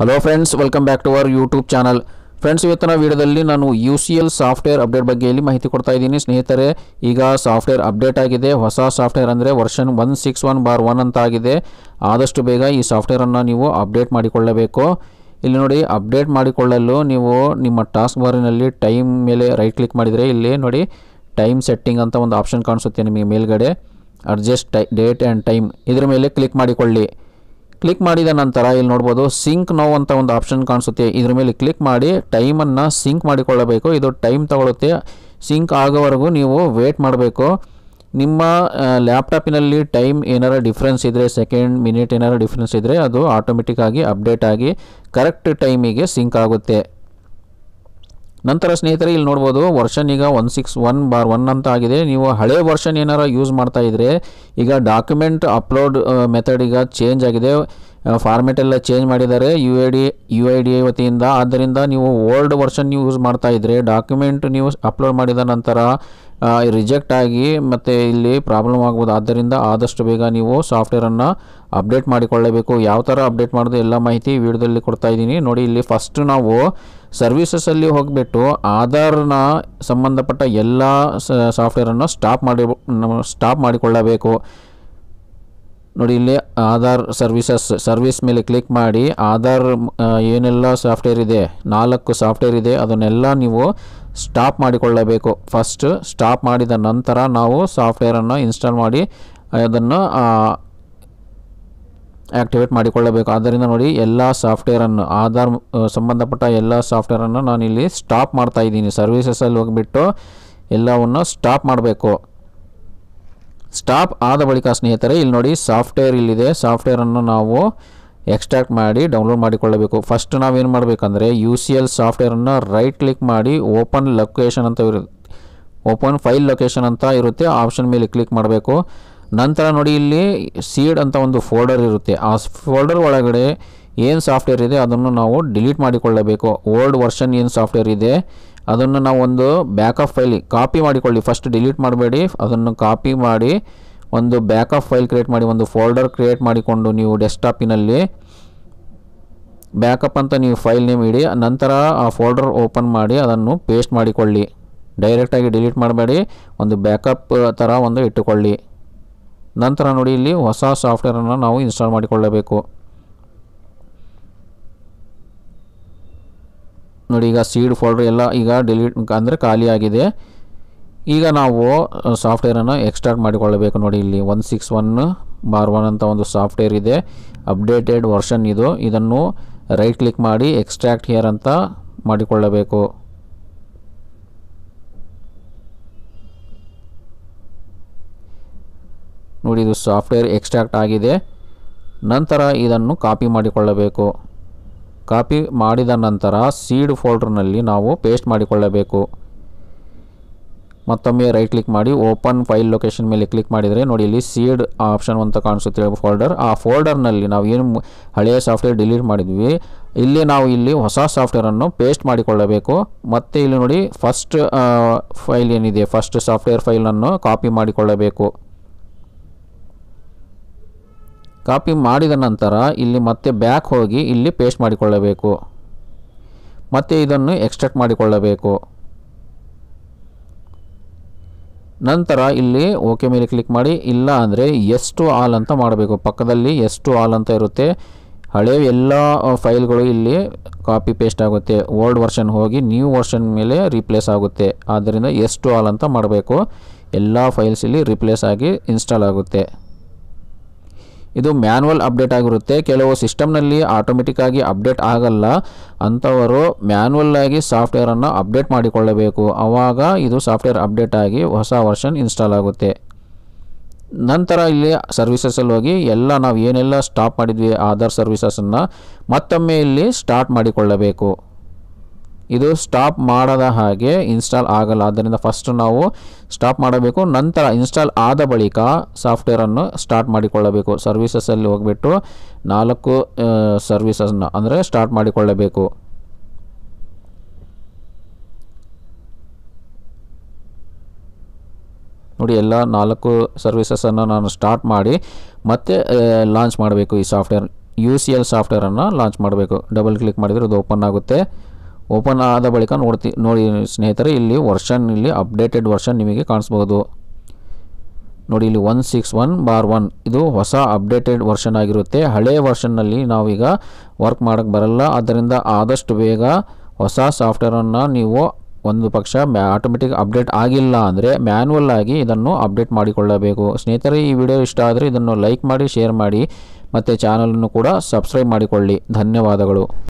hello friends welcome back to our YouTube channel friends ಇವತ್ತಿನ ವೀಡಿಯೋದಲ್ಲಿ ನಾನು U C L software update ಬಗ್ಗೆ ಇಲ್ಲಿ ಮಾಹಿತಿ ಕೊಡ್ತಾ ಇದ್ದೀನಿ ಸ್ನೇಹಿತರೆ ಈಗ ಸಾಫ್ಟ್ವೇರ್ ಅಪ್ಡೇಟ್ ಆಗಿದೆ ಹೊಸ ಸಾಫ್ಟ್ವೇರ್ ಅಂದರೆ version one six one bar one ಅಂತ ಆಗಿದೆ ಆದಷ್ಟು ಬೇಗ ಈ ಸಾಫ್ಟ್ವೇರನ್ನು ನೀವು ಅಪ್ಡೇಟ್ ಮಾಡಿಕೊಳ್ಳಬೇಕು ಇಲ್ಲಿ ನೋಡಿ ಅಪ್ಡೇಟ್ ಮಾಡಿಕೊಳ್ಳಲು ನೀವು ನಿಮ್ಮ ಟಾಸ್ಕ್ ಬಾರಿನಲ್ಲಿ ಟೈಮ್ ಮೇಲೆ ರೈಟ್ ಕ್ಲಿಕ್ ಮಾಡಿದರೆ ಇಲ್ಲಿ ನೋಡಿ ಟೈಮ್ ಸೆಟ್ಟಿಂಗ್ ಅಂತ ಒಂದು ಆಪ್ಷನ್ ಕಾಣಿಸುತ್ತೆ ನಿಮಗೆ ಮೇಲ್ಗಡೆ ಅಡ್ಜಸ್ಟ್ ಡೇಟ್ ಆ್ಯಂಡ್ ಟೈಮ್ ಇದರ ಮೇಲೆ ಕ್ಲಿಕ್ ಮಾಡಿಕೊಳ್ಳಿ ಕ್ಲಿಕ್ ಮಾಡಿದ ನಂತರ ಇಲ್ಲಿ ನೋಡ್ಬೋದು ಸಿಂಕ್ ನೋ ಅಂತ ಒಂದು ಆಪ್ಷನ್ ಕಾಣಿಸುತ್ತೆ ಇದ್ರ ಮೇಲೆ ಕ್ಲಿಕ್ ಮಾಡಿ ಟೈಮನ್ನು ಸಿಂಕ್ ಮಾಡಿಕೊಳ್ಳಬೇಕು ಇದು ಟೈಮ್ ತಗೊಳುತ್ತೆ ಸಿಂಕ್ ಆಗೋವರೆಗೂ ನೀವು ವೇಟ್ ಮಾಡಬೇಕು ನಿಮ್ಮ ಲ್ಯಾಪ್ಟಾಪಿನಲ್ಲಿ ಟೈಮ್ ಏನಾರ ಡಿಫ್ರೆನ್ಸ್ ಇದ್ದರೆ ಸೆಕೆಂಡ್ ಮಿನಿಟ್ ಏನಾರ ಡಿಫ್ರೆನ್ಸ್ ಇದ್ದರೆ ಅದು ಆಟೋಮೆಟಿಕ್ಕಾಗಿ ಅಪ್ಡೇಟ್ ಆಗಿ ಕರೆಕ್ಟ್ ಟೈಮಿಗೆ ಸಿಂಕ್ ಆಗುತ್ತೆ ನಂತರ ಸ್ನೇಹಿತರೆ ಇಲ್ಲಿ ನೋಡ್ಬೋದು ವರ್ಷನ್ ಈಗ one six one bar one ಅಂತ ಆಗಿದೆ ನೀವು ಹಳೆ ವರ್ಷನ್ ಏನಾರು ಯೂಸ್ ಮಾಡ್ತಾ ಇದ್ದರೆ ಈಗ ಡಾಕ್ಯುಮೆಂಟ್ ಅಪ್ಲೋಡ್ ಮೆಥಡ್ ಈಗ ಚೇಂಜ್ ಆಗಿದೆ ಫಾರ್ಮೆಟ್ ಎಲ್ಲ ಚೇಂಜ್ ಮಾಡಿದ್ದಾರೆ U I D U I D ವತಿಯಿಂದ ಆದ್ದರಿಂದ ನೀವು ಓಲ್ಡ್ ವರ್ಷನ್ ನೀವು ಯೂಸ್ ಮಾಡ್ತಾ ಇದ್ದರೆ ಡಾಕ್ಯುಮೆಂಟ್ ನೀವು ಅಪ್ಲೋಡ್ ಮಾಡಿದ ನಂತರ ರಿಜೆಕ್ಟ್ ಆಗಿ ಮತ್ತು ಇಲ್ಲಿ ಪ್ರಾಬ್ಲಮ್ ಆಗ್ಬೋದು ಆದ್ದರಿಂದ ಆದಷ್ಟು ಬೇಗ ನೀವು ಸಾಫ್ಟ್ವೇರನ್ನು ಅಪ್ಡೇಟ್ ಮಾಡಿಕೊಳ್ಳಬೇಕು ಯಾವ ಥರ ಅಪ್ಡೇಟ್ ಮಾಡೋದು ಎಲ್ಲ ಮಾಹಿತಿ ವಿಡಿಯೋದಲ್ಲಿ ಕೊಡ್ತಾ ಇದ್ದೀನಿ ನೋಡಿ ಇಲ್ಲಿ ಫಸ್ಟ್ ನಾವು ಸರ್ವಿಸಸಲ್ಲಿ ಹೋಗಿಬಿಟ್ಟು ಆಧಾರ್ನ ಸಂಬಂಧಪಟ್ಟ ಎಲ್ಲ ಸಾಫ್ಟ್ವೇರನ್ನು ಸ್ಟಾಪ್ ಮಾಡಿ ಸ್ಟಾಪ್ ಮಾಡಿಕೊಳ್ಳಬೇಕು ನೋಡಿ ಇಲ್ಲಿ ಆಧಾರ್ ಸರ್ವಿಸಸ್ ಸರ್ವಿಸ್ ಮೇಲೆ ಕ್ಲಿಕ್ ಮಾಡಿ ಆಧಾರ್ ಏನೆಲ್ಲ ಸಾಫ್ಟ್ವೇರ್ ಇದೆ ನಾಲ್ಕು ಸಾಫ್ಟ್ವೇರ್ ಇದೆ ಅದನ್ನೆಲ್ಲ ನೀವು ಸ್ಟಾಪ್ ಮಾಡಿಕೊಳ್ಳಬೇಕು ಫಸ್ಟ್ ಸ್ಟಾಪ್ ಮಾಡಿದ ನಂತರ ನಾವು ಸಾಫ್ಟ್ವೇರನ್ನು ಇನ್ಸ್ಟಾಲ್ ಮಾಡಿ ಅದನ್ನು ಆ್ಯಕ್ಟಿವೇಟ್ ಮಾಡಿಕೊಳ್ಳಬೇಕು ಆದ್ದರಿಂದ ನೋಡಿ ಎಲ್ಲ ಸಾಫ್ಟ್ವೇರನ್ನು ಆಧಾರ್ ಸಂಬಂಧಪಟ್ಟ ಎಲ್ಲ ಸಾಫ್ಟ್ವೇರನ್ನು ನಾನಿಲ್ಲಿ ಸ್ಟಾಪ್ ಮಾಡ್ತಾಯಿದ್ದೀನಿ ಸರ್ವಿಸಸಲ್ಲಿ ಹೋಗಿಬಿಟ್ಟು ಎಲ್ಲವನ್ನು ಸ್ಟಾಪ್ ಮಾಡಬೇಕು ಸ್ಟಾಪ್ ಆದ ಬಳಿಕ ಸ್ನೇಹಿತರೆ ಇಲ್ಲಿ ನೋಡಿ ಸಾಫ್ಟ್ವೇರ್ ಇಲ್ಲಿದೆ ಸಾಫ್ಟ್ವೇರನ್ನು ನಾವು ಎಕ್ಸ್ಟ್ರಾಕ್ಟ್ ಮಾಡಿ ಡೌನ್ಲೋಡ್ ಮಾಡಿಕೊಳ್ಳಬೇಕು ಫಸ್ಟ್ ನಾವೇನು ಮಾಡಬೇಕಂದ್ರೆ ಯು ಸಿ ಎಲ್ ಸಾಫ್ಟ್ವೇರನ್ನು ರೈಟ್ ಕ್ಲಿಕ್ ಮಾಡಿ ಓಪನ್ ಲೊಕೇಶನ್ ಅಂತ ಇರುತ್ತೆ ಓಪನ್ ಫೈಲ್ ಲೊಕೇಶನ್ ಅಂತ ಇರುತ್ತೆ ಆಪ್ಷನ್ ಮೇಲೆ ಕ್ಲಿಕ್ ಮಾಡಬೇಕು ನಂತರ ನೋಡಿ ಇಲ್ಲಿ ಸೀಡ್ ಅಂತ ಒಂದು ಫೋಲ್ಡರ್ ಇರುತ್ತೆ ಆ ಫೋಲ್ಡರ್ ಒಳಗಡೆ ಏನು ಸಾಫ್ಟ್ವೇರ್ ಇದೆ ಅದನ್ನು ನಾವು ಡಿಲೀಟ್ ಮಾಡಿಕೊಳ್ಳಬೇಕು ಓಲ್ಡ್ ವರ್ಷನ್ ಏನು ಸಾಫ್ಟ್ವೇರ್ ಇದೆ ಅದನ್ನು ನಾವು ಒಂದು ಬ್ಯಾಕಪ್ ಫೈಲ್ ಕಾಪಿ ಮಾಡಿಕೊಳ್ಳಿ ಫಸ್ಟ್ ಡಿಲೀಟ್ ಮಾಡಬೇಡಿ ಅದನ್ನು ಕಾಪಿ ಮಾಡಿ ಒಂದು ಬ್ಯಾಕಪ್ ಫೈಲ್ ಕ್ರಿಯೇಟ್ ಮಾಡಿ ಒಂದು ಫೋಲ್ಡರ್ ಕ್ರಿಯೇಟ್ ಮಾಡಿಕೊಂಡು ನೀವು ಡೆಸ್ಕ್ಟಾಪಿನಲ್ಲಿ ಬ್ಯಾಕಪ್ ಅಂತ ನೀವು ಫೈಲ್ ನೇಮ್ ಇಡಿ ನಂತರ ಆ ಫೋಲ್ಡರ್ ಓಪನ್ ಮಾಡಿ ಅದನ್ನು ಪೇಸ್ಟ್ ಮಾಡಿಕೊಳ್ಳಿ ಡೈರೆಕ್ಟಾಗಿ ಡಿಲೀಟ್ ಮಾಡಬೇಡಿ ಒಂದು ಬ್ಯಾಕಪ್ ಥರ ಒಂದು ಇಟ್ಟುಕೊಳ್ಳಿ ನಂತರ ನೋಡಿ ಇಲ್ಲಿ ಹೊಸ ಸಾಫ್ಟ್ವೇರನ್ನು ನಾವು ಇನ್ಸ್ಟಾಲ್ ಮಾಡಿಕೊಳ್ಳಬೇಕು ನೋಡಿ ಈಗ ಸೀಡ್ ಫೋಲ್ಡರ್ ಎಲ್ಲ ಈಗ ಡಿಲೀಟ್ ಅಂದರೆ ಖಾಲಿಯಾಗಿದೆ ಈಗ ನಾವು ಸಾಫ್ಟ್ವೇರನ್ನು ಎಕ್ಸ್ಟ್ರಾಕ್ಟ್ ಮಾಡಿಕೊಳ್ಳಬೇಕು ನೋಡಿ ಇಲ್ಲಿ one six one bar one ಅಂತ ಒಂದು ಸಾಫ್ಟ್ವೇರ್ ಇದೆ ಅಪ್ಡೇಟೆಡ್ ವರ್ಷನ್ ಇದು ಇದನ್ನು ರೈಟ್ ಕ್ಲಿಕ್ ಮಾಡಿ ಎಕ್ಸ್ಟ್ರಾಕ್ಟ್ ಹಿಯರ್ ಅಂತ ಮಾಡಿಕೊಳ್ಳಬೇಕು ನೋಡಿ ಇದು ಸಾಫ್ಟ್ವೇರ್ ಎಕ್ಸ್ಟ್ರಾಕ್ಟ್ ಆಗಿದೆ ನಂತರ ಇದನ್ನು ಕಾಪಿ ಮಾಡಿಕೊಳ್ಳಬೇಕು ಕಾಪಿ ಮಾಡಿದ ನಂತರ ಸೀಡ್ ಫೋಲ್ಡ್ರ್ನಲ್ಲಿ ನಾವು ಪೇಸ್ಟ್ ಮಾಡಿಕೊಳ್ಳಬೇಕು ಮತ್ತೊಮ್ಮೆ ರೈಟ್ ಕ್ಲಿಕ್ ಮಾಡಿ ಓಪನ್ ಫೈಲ್ ಲೊಕೇಶನ್ ಮೇಲೆ ಕ್ಲಿಕ್ ಮಾಡಿದರೆ ನೋಡಿ ಇಲ್ಲಿ ಸೀಡ್ ಆಪ್ಷನ್ ಅಂತ ಕಾಣಿಸುತ್ತೆ ಫೋಲ್ಡರ್ ಆ ಫೋಲ್ಡರ್ನಲ್ಲಿ ನಾವು ಏನು ಹಳೆಯ ಸಾಫ್ಟ್ವೇರ್ ಡಿಲೀಟ್ ಮಾಡಿದ್ವಿ ಇಲ್ಲಿ ನಾವು ಇಲ್ಲಿ ಹೊಸ ಸಾಫ್ಟ್ವೇರನ್ನು ಪೇಸ್ಟ್ ಮಾಡಿಕೊಳ್ಳಬೇಕು ಮತ್ತು ಇಲ್ಲಿ ನೋಡಿ ಫಸ್ಟ್ ಫೈಲ್ ಏನಿದೆ ಫಸ್ಟ್ ಸಾಫ್ಟ್ವೇರ್ ಫೈಲನ್ನು ಕಾಪಿ ಮಾಡಿಕೊಳ್ಳಬೇಕು ಕಾಪಿ ಮಾಡಿದ ನಂತರ ಇಲ್ಲಿ ಮತ್ತೆ ಬ್ಯಾಕ್ ಹೋಗಿ ಇಲ್ಲಿ ಪೇಸ್ಟ್ ಮಾಡಿಕೊಳ್ಳಬೇಕು ಮತ್ತು ಇದನ್ನು ಎಕ್ಸ್ಟ್ರಾಕ್ಟ್ ಮಾಡಿಕೊಳ್ಳಬೇಕು ನಂತರ ಇಲ್ಲಿ ಓಕೆ ಮೇಲೆ ಕ್ಲಿಕ್ ಮಾಡಿ ಇಲ್ಲ ಅಂದರೆ ಎಷ್ಟು ಆಲ್ ಅಂತ ಮಾಡಬೇಕು ಪಕ್ಕದಲ್ಲಿ ಎಷ್ಟು ಆಲ್ ಅಂತ ಇರುತ್ತೆ ಹಳೆಯ ಎಲ್ಲ ಫೈಲ್ಗಳು ಇಲ್ಲಿ ಕಾಪಿ ಪೇಸ್ಟ್ ಆಗುತ್ತೆ ಓಲ್ಡ್ ವರ್ಷನ್ ಹೋಗಿ ನ್ಯೂ ವರ್ಷನ್ ಮೇಲೆ ರೀಪ್ಲೇಸ್ ಆಗುತ್ತೆ ಆದ್ದರಿಂದ ಎಷ್ಟು ಆಲ್ ಅಂತ ಮಾಡಬೇಕು ಎಲ್ಲ ಫೈಲ್ಸ್ ಇಲ್ಲಿ ರಿಪ್ಲೇಸ್ ಆಗಿ ಇನ್ಸ್ಟಾಲ್ ಆಗುತ್ತೆ ಇದು ಮ್ಯಾನ್ಯಲ್ ಅಪ್ಡೇಟ್ ಆಗಿರುತ್ತೆ ಕೆಲವು ಸಿಸ್ಟಮ್ನಲ್ಲಿ ಆಟೋಮೆಟಿಕ್ ಆಗಿ ಅಪ್ಡೇಟ್ ಆಗಲ್ಲ ಅಂಥವರು ಮ್ಯಾನ್ಯಲ್ ಆಗಿ ಸಾಫ್ಟ್ವೇರನ್ನು ಅಪ್ಡೇಟ್ ಮಾಡಿಕೊಳ್ಳಬೇಕು ಆವಾಗ ಇದು ಸಾಫ್ಟ್ವೇರ್ ಅಪ್ಡೇಟ್ ಆಗಿ ಹೊಸ ವರ್ಷನ್ ಇನ್ಸ್ಟಾಲ್ ಆಗುತ್ತೆ ನಂತರ ಇಲ್ಲಿ ಸರ್ವಿಸಸಲ್ಲಿ ಹೋಗಿ ಎಲ್ಲ ನಾವು ಏನೆಲ್ಲ ಸ್ಟಾಪ್ ಮಾಡಿದ್ವಿ ಆಧಾರ್ ಸರ್ವಿಸಸನ್ನು ಮತ್ತೊಮ್ಮೆ ಇಲ್ಲಿ ಸ್ಟಾರ್ಟ್ ಮಾಡಿಕೊಳ್ಳಬೇಕು ಇದು ಸ್ಟಾಪ್ ಮಾಡದ ಹಾಗೆ ಇನ್ಸ್ಟಾಲ್ ಆಗಲ್ಲ ಆದ್ದರಿಂದ ಫಸ್ಟ್ ನಾವು ಸ್ಟಾಪ್ ಮಾಡಬೇಕು ನಂತರ ಇನ್ಸ್ಟಾಲ್ ಆದ ಬಳಿಕ ಸಾಫ್ಟ್ವೇರನ್ನು ಸ್ಟಾರ್ಟ್ ಮಾಡಿಕೊಳ್ಳಬೇಕು ಸರ್ವಿಸಸಲ್ಲಿ ಹೋಗ್ಬಿಟ್ಟು ನಾಲ್ಕು ಸರ್ವಿಸಸ್ನ ಅಂದರೆ ಸ್ಟಾರ್ಟ್ ಮಾಡಿಕೊಳ್ಳಬೇಕು ನೋಡಿ ಎಲ್ಲ ನಾಲ್ಕು ಸರ್ವಿಸಸನ್ನು ನಾನು ಸ್ಟಾರ್ಟ್ ಮಾಡಿ ಮತ್ತೆ ಲಾಂಚ್ ಮಾಡಬೇಕು ಈ ಸಾಫ್ಟ್ವೇರ್ ಯು ಸಿ ಎಲ್ ಸಾಫ್ಟ್ವೇರನ್ನು ಲಾಂಚ್ ಮಾಡಬೇಕು ಡಬಲ್ ಕ್ಲಿಕ್ ಮಾಡಿದರೆ ಅದು ಓಪನ್ ಆಗುತ್ತೆ ಓಪನ್ ಆದ ಬಳಿಕ ನೋಡ್ತಿ ನೋಡಿ ಸ್ನೇಹಿತರೆ ಇಲ್ಲಿ ವರ್ಷನ್ ಇಲ್ಲಿ ಅಪ್ಡೇಟೆಡ್ ವರ್ಷನ್ ನಿಮಗೆ ಕಾಣಿಸ್ಬೋದು ನೋಡಿ ಇಲ್ಲಿ one six one bar one ಇದು ಹೊಸ ಅಪ್ಡೇಟೆಡ್ ವರ್ಷನ್ ಆಗಿರುತ್ತೆ ಹಳೆಯ ವರ್ಷನ್ನಲ್ಲಿ ನಾವೀಗ ವರ್ಕ್ ಮಾಡೋಕ್ಕೆ ಬರಲ್ಲ ಆದ್ದರಿಂದ ಆದಷ್ಟು ಬೇಗ ಹೊಸ ಸಾಫ್ಟ್ವೇರನ್ನು ನೀವು ಒಂದು ಪಕ್ಷ ಮ್ಯಾ ಆಟೋಮೆಟಿಕ್ ಅಪ್ಡೇಟ್ ಆಗಿಲ್ಲ ಅಂದರೆ ಮ್ಯಾನ್ಯಲ್ ಆಗಿ ಇದನ್ನು ಅಪ್ಡೇಟ್ ಮಾಡಿಕೊಳ್ಳಬೇಕು ಸ್ನೇಹಿತರೆ ಈ ವಿಡಿಯೋ ಇಷ್ಟ ಆದರೆ ಇದನ್ನು ಲೈಕ್ ಮಾಡಿ ಶೇರ್ ಮಾಡಿ ಮತ್ತು ಚಾನಲನ್ನು ಕೂಡ ಸಬ್ಸ್ಕ್ರೈಬ್ ಮಾಡಿಕೊಳ್ಳಿ ಧನ್ಯವಾದಗಳು